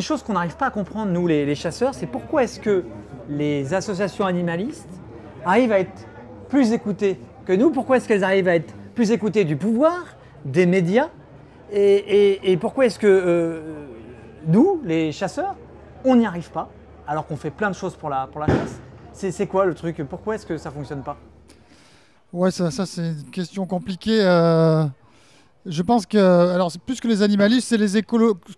chose qu'on n'arrive pas à comprendre, nous les, chasseurs, c'est pourquoi est-ce que les associations animalistes arrivent à être plus écoutées que nous Pourquoi est-ce qu'elles arrivent à être plus écoutées du pouvoir, des médias et, pourquoi est-ce que euh, nous, les chasseurs, on n'y arrive pas alors qu'on fait plein de choses pour la, pour la chasse c'est, quoi le truc Pourquoi est-ce que ça fonctionne pas Ouais, ça, c'est une question compliquée. Euh, je pense que, alors plus que les animalistes, c'est les ce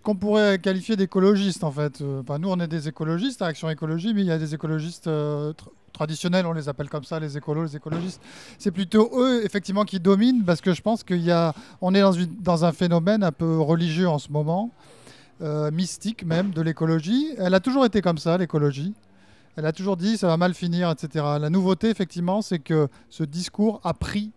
qu'on pourrait qualifier d'écologistes en fait. Euh, enfin, nous, on est des écologistes à Action Écologie, mais il y a des écologistes euh, traditionnels, on les appelle comme ça, les écolos, les écologistes. C'est plutôt eux, effectivement, qui dominent parce que je pense qu'il y a, on est dans, une, dans, un phénomène un peu religieux en ce moment, euh, mystique même de l'écologie. Elle a toujours été comme ça, l'écologie. Elle a toujours dit ça va mal finir, etc. La nouveauté, effectivement, c'est que ce discours a pris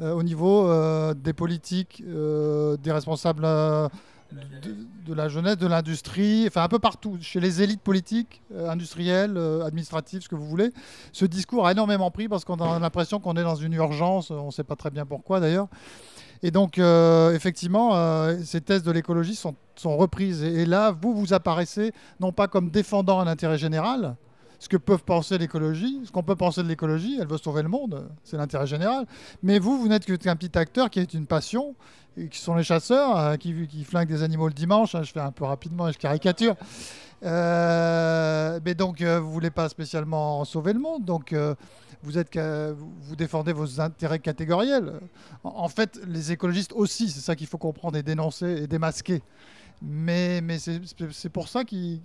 euh, au niveau euh, des politiques, euh, des responsables de, la jeunesse, de l'industrie, enfin un peu partout, chez les élites politiques, industrielles, administratives, ce que vous voulez. Ce discours a énormément pris parce qu'on a l'impression qu'on est dans une urgence, on ne sait pas très bien pourquoi d'ailleurs. Et donc, effectivement, ces thèses de l'écologie sont, reprises. Et, et, là, vous, vous apparaissez non pas comme défendant un intérêt général, ce que peuvent penser l'écologie, ce qu'on peut penser de l'écologie, elle veut sauver le monde, c'est l'intérêt général. Mais vous, vous n'êtes qu'un petit acteur qui a une passion, et qui sont les chasseurs, euh, qui, flinguent des animaux le dimanche, hein, je fais un peu rapidement et je caricature. Euh, mais donc, vous euh, vous voulez pas spécialement sauver le monde, donc vous, êtes, vous défendez vos intérêts catégoriels. En, en fait, les écologistes aussi, c'est ça qu'il faut comprendre et dénoncer et démasquer. Mais, mais c'est pour ça qu'ils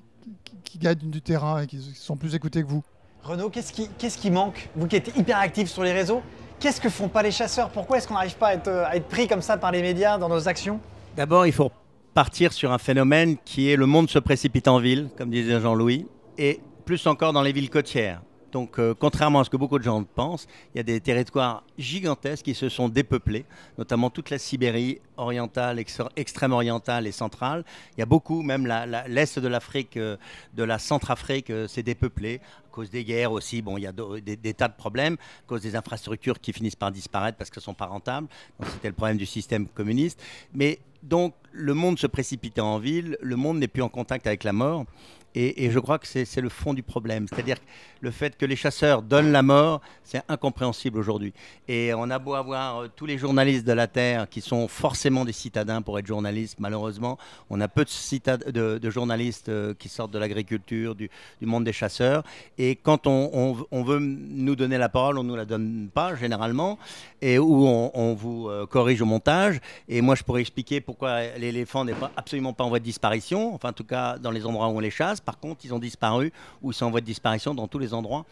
qui, gagnent du terrain et qui sont plus écoutés que vous. Renaud, qu'est-ce qui, manque Vous qui êtes hyper actif sur les réseaux, qu'est-ce que font pas les chasseurs Pourquoi est-ce qu'on n'arrive pas euh, à être pris comme ça par les médias dans nos actions D'abord, il faut partir sur un phénomène qui est le monde se précipite en ville, comme disait Jean-Louis, et plus encore dans les villes côtières. Donc, euh, contrairement à ce que beaucoup de gens pensent, il y a des territoires gigantesques qui se sont dépeuplés, notamment toute la Sibérie orientale, extrême orientale et centrale. Il y a beaucoup, même l'est de l'Afrique, euh, de la Centrafrique, euh, s'est dépeuplé à cause des guerres aussi. Bon, il y a des, tas de problèmes, à cause des infrastructures qui finissent par disparaître parce qu'elles ne sont pas rentables. C'était le problème du système communiste. Mais donc, le monde se précipitait en ville, le monde n'est plus en contact avec la mort. Et, je crois que c'est le fond du problème. C'est-à-dire le fait que les chasseurs donnent la mort, c'est incompréhensible aujourd'hui. Et on a beau avoir euh, tous les journalistes de la Terre qui sont forcément des citadins pour être journalistes, malheureusement, on a peu de, journalistes euh, qui sortent de l'agriculture, du, monde des chasseurs. Et quand on, veut nous donner la parole, on ne nous la donne pas généralement, et où on, vous euh, corrige au montage. Et moi, je pourrais expliquer pourquoi l'éléphant n'est pas, absolument pas en voie de disparition, enfin en tout cas dans les endroits où on les chasse. Par contre, ils ont disparu ou sont en voie de disparition dans tous les endroits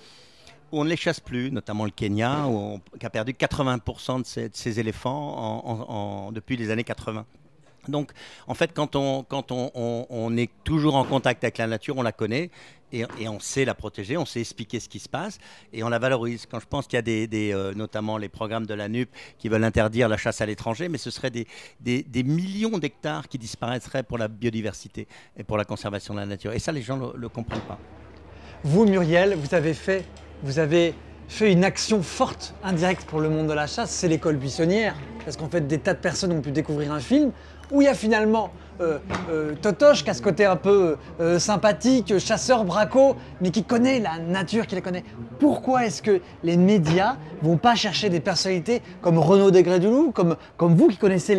où on ne les chasse plus, notamment le Kenya, où on, qui a perdu 80% de ses, éléphants depuis les années 80. Donc, en fait, quand, on, est toujours en contact avec la nature, on la connaît et, on sait la protéger, on sait expliquer ce qui se passe et on la valorise. Quand je pense qu'il y a des, des euh, notamment les programmes de la NUP qui veulent interdire la chasse à l'étranger, mais ce serait des, millions d'hectares qui disparaîtraient pour la biodiversité et pour la conservation de la nature. Et ça, les gens ne le, comprennent pas. Vous, Muriel, vous avez fait une action forte indirecte pour le monde de la chasse, c'est l'école buissonnière. Parce qu'en fait, des tas de personnes ont pu découvrir un film où il y a finalement euh, euh, Totoche qui a ce côté un peu euh, sympathique, chasseur braco, mais qui connaît la nature, qui la connaît. Pourquoi est-ce que les médias vont pas chercher des personnalités comme Renaud Degré-du-Loup, comme, comme vous qui connaissez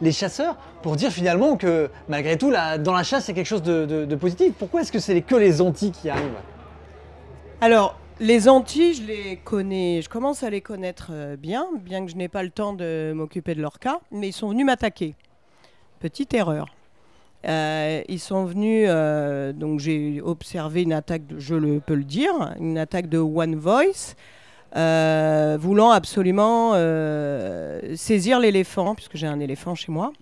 les, chasseurs, pour dire finalement que malgré tout, dans la chasse, c'est quelque chose de, de positif Pourquoi est-ce que c'est que les Antilles qui arrivent Alors, les Antilles, je les connais, je commence à les connaître bien, bien que je n'ai pas le temps de m'occuper de leur cas, mais ils sont venus m'attaquer. Petite erreur. Euh, ils sont venus, euh, donc j'ai observé une attaque, je peux le dire, une attaque de One Voice, euh, voulant absolument saisir l'éléphant, puisque j'ai un éléphant chez moi.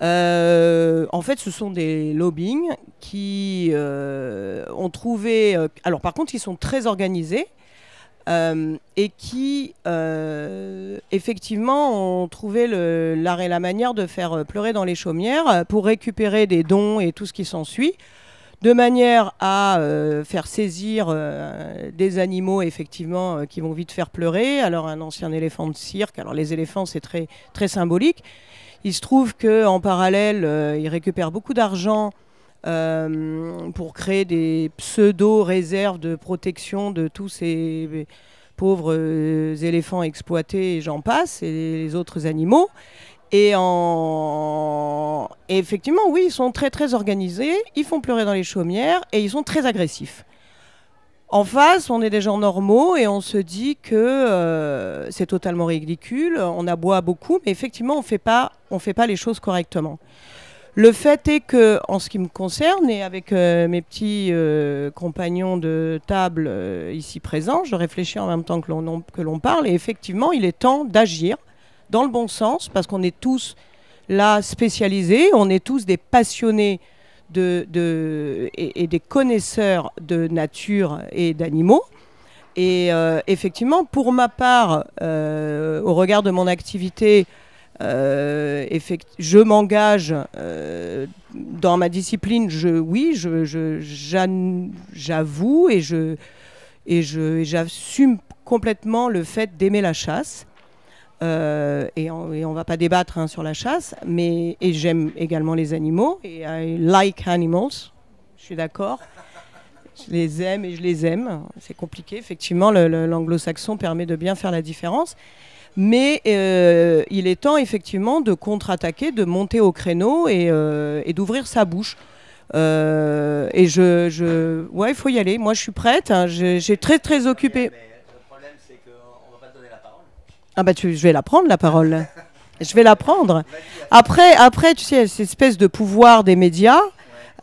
en fait, ce sont des lobbying qui ont trouvé. alors, par contre, ils sont très organisés. Euh, et qui, euh, effectivement, ont trouvé l'art et la manière de faire euh, pleurer dans les chaumières pour récupérer des dons et tout ce qui s'ensuit, de manière à faire saisir des animaux, effectivement, qui vont vite faire pleurer. Alors, un ancien éléphant de cirque, alors les éléphants, c'est très, très symbolique. Il se trouve qu'en parallèle, ils récupèrent beaucoup d'argent euh, pour créer des pseudo-réserves de protection de tous ces pauvres euh, éléphants exploités et j'en passe, et les autres animaux. Et, en... effectivement, oui, ils sont très très organisés, ils font pleurer dans les chaumières et ils sont très agressifs. En face, on est des gens normaux et on se dit que euh, c'est totalement ridicule, on aboie beaucoup, mais effectivement, on ne fait pas les choses correctement. Le fait est que, en ce qui me concerne, et avec euh, mes petits euh, compagnons de table euh, ici présents, je réfléchis en même temps que l'on, parle, et effectivement, il est temps d'agir dans le bon sens, parce qu'on est tous là spécialisés, on est tous des passionnés de, et, des connaisseurs de nature et d'animaux. Et effectivement, pour ma part, au regard de mon activité, euh, je m'engage euh, dans ma discipline, je, oui, j'avoue et je j'assume complètement le fait d'aimer la chasse. Euh, et, on, ne va pas débattre hein, sur la chasse, mais et j'aime également les animaux. Et I like animals, je suis d'accord. Je les aime et je les aime. Hein, c'est compliqué, effectivement. L'anglo-saxon permet de bien faire la différence. Mais euh, il est temps effectivement de contre-attaquer, de monter au créneau et, euh, d'ouvrir sa bouche. Euh, et je, ouais, il faut y aller. Moi, je suis prête. Hein. J'ai très très occupé. le problème, c'est qu'on va pas te donner la parole. Ah bah, je vais la prendre la parole. je vais la prendre. Après, après, tu sais, cette espèce de pouvoir des médias.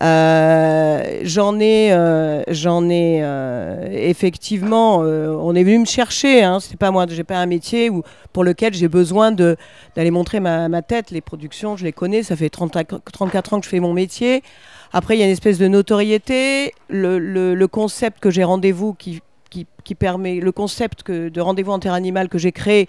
Euh, j'en ai, euh, j'en ai euh, effectivement. on est venu me chercher. Hein, c'est pas moi. J'ai pas un métier où, pour lequel j'ai besoin de d'aller montrer ma, tête. Les productions, je les connais. Ça fait 30 34 ans que je fais mon métier. Après, il y a une espèce de notoriété. Le, concept que j'ai rendez-vous qui, permet le concept que, de rendez-vous en terre animale que j'ai créé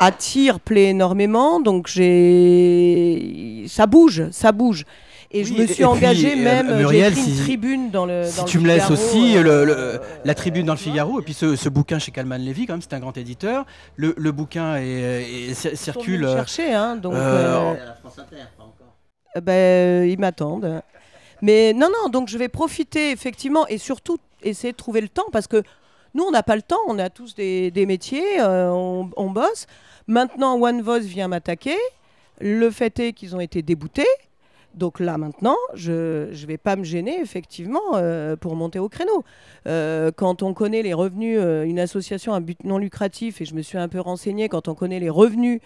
attire, plaît énormément. Donc j'ai, ça bouge, ça bouge. Et je me suis euh, engagée même, Muriel, une tribune dans le Si tu me laisses aussi euh, le, euh, la tribune dans le Figaro, et puis ce, bouquin chez Calman Levy, quand même, c'est un grand éditeur. Le, bouquin est, circule... Ils chercher, hein, donc... Ben, ils m'attendent. Mais non, non, donc je vais profiter effectivement et surtout essayer de trouver le temps parce que nous, on n'a pas le temps, on a tous des, métiers, on, on, bosse. Maintenant, One Voice vient m'attaquer. Le fait est qu'ils ont été déboutés. Donc là maintenant, je ne vais pas me gêner effectivement euh, pour monter au créneau. Euh, quand on connaît les revenus, euh, une association à but non lucratif, et je me suis un peu renseignée, quand on connaît les revenus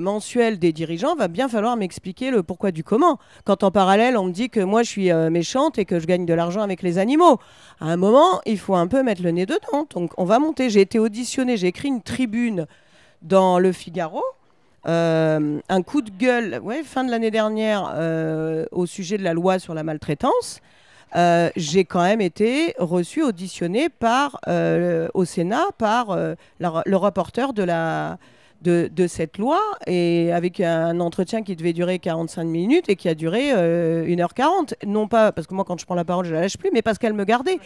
mensuels des dirigeants, va bien falloir m'expliquer le pourquoi du comment. Quand en parallèle on me dit que moi je suis méchante et que je gagne de l'argent avec les animaux, à un moment il faut un peu mettre le nez dedans. Donc on va monter. J'ai été auditionnée, j'ai écrit une tribune dans Le Figaro euh, un coup de gueule, ouais, fin de l'année dernière, euh, au sujet de la loi sur la maltraitance. Euh, j'ai quand même été reçu, auditionné par, au Sénat par le rapporteur de la, de, cette loi, et avec un entretien qui devait durer 45 minutes et qui a duré 1h40. Euh, non pas parce que moi, quand je prends la parole, je la lâche plus, mais parce qu'elle me gardait.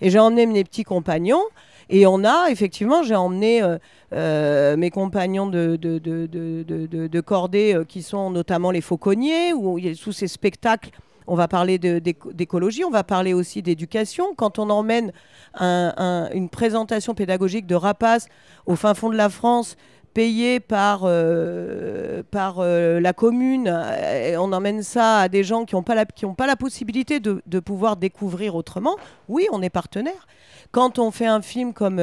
Et j'ai emmené mes petits compagnons, et on a, effectivement, j'ai emmené euh, euh, mes compagnons de, de, cordée, qui sont notamment les fauconniers, où il ces spectacles. On va parler d'écologie, on va parler aussi d'éducation. Quand on emmène une présentation pédagogique de rapaces au fin fond de la France, payé par, euh, par euh, la commune, euh, on emmène ça à des gens qui n'ont pas, la, pas la possibilité de, pouvoir découvrir autrement, oui, on est partenaire. Quand on fait un film comme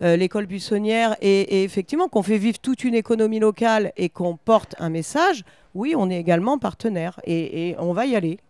L'école buissonnière et, effectivement qu'on fait vivre toute une économie locale et qu'on porte un message, oui, on est également partenaire et on va y aller.